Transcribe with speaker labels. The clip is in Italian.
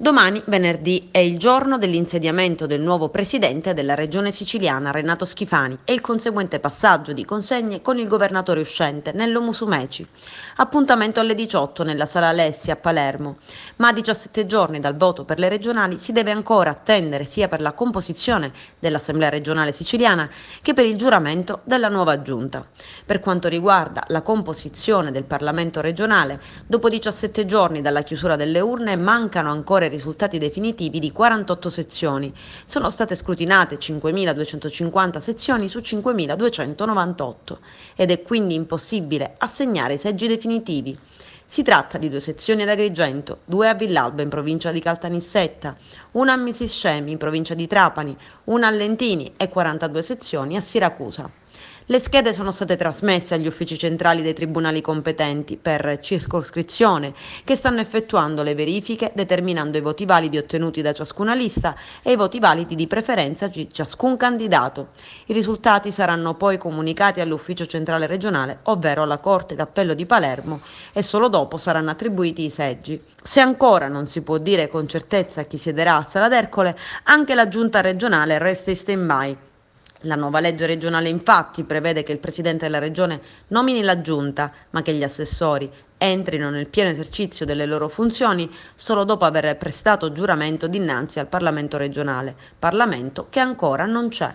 Speaker 1: Domani, venerdì, è il giorno dell'insediamento del nuovo presidente della regione siciliana Renato Schifani e il conseguente passaggio di consegne con il governatore uscente Nello Musumeci. Appuntamento alle 18 nella sala Alessi a Palermo. Ma a 17 giorni dal voto per le regionali si deve ancora attendere sia per la composizione dell'Assemblea regionale siciliana che per il giuramento della nuova giunta. Per quanto riguarda la composizione del Parlamento regionale, dopo 17 giorni dalla chiusura delle urne mancano ancora i risultati definitivi di 48 sezioni. Sono state scrutinate 5.250 sezioni su 5.298 ed è quindi impossibile assegnare i seggi definitivi. Si tratta di due sezioni ad Agrigento, due a Villalba in provincia di Caltanissetta, una a Misiscemi in provincia di Trapani, una a Lentini e 42 sezioni a Siracusa. Le schede sono state trasmesse agli uffici centrali dei tribunali competenti per circoscrizione, che stanno effettuando le verifiche determinando i voti validi ottenuti da ciascuna lista e i voti validi di preferenza di ciascun candidato. I risultati saranno poi comunicati all'ufficio centrale regionale, ovvero alla Corte d'Appello di Palermo, e solo dopo saranno attribuiti i seggi. Se ancora non si può dire con certezza chi siederà a Sala d'Ercole, anche la giunta regionale resta in stand-by la nuova legge regionale infatti prevede che il Presidente della Regione nomini la Giunta, ma che gli assessori entrino nel pieno esercizio delle loro funzioni solo dopo aver prestato giuramento dinanzi al Parlamento regionale, Parlamento che ancora non c'è.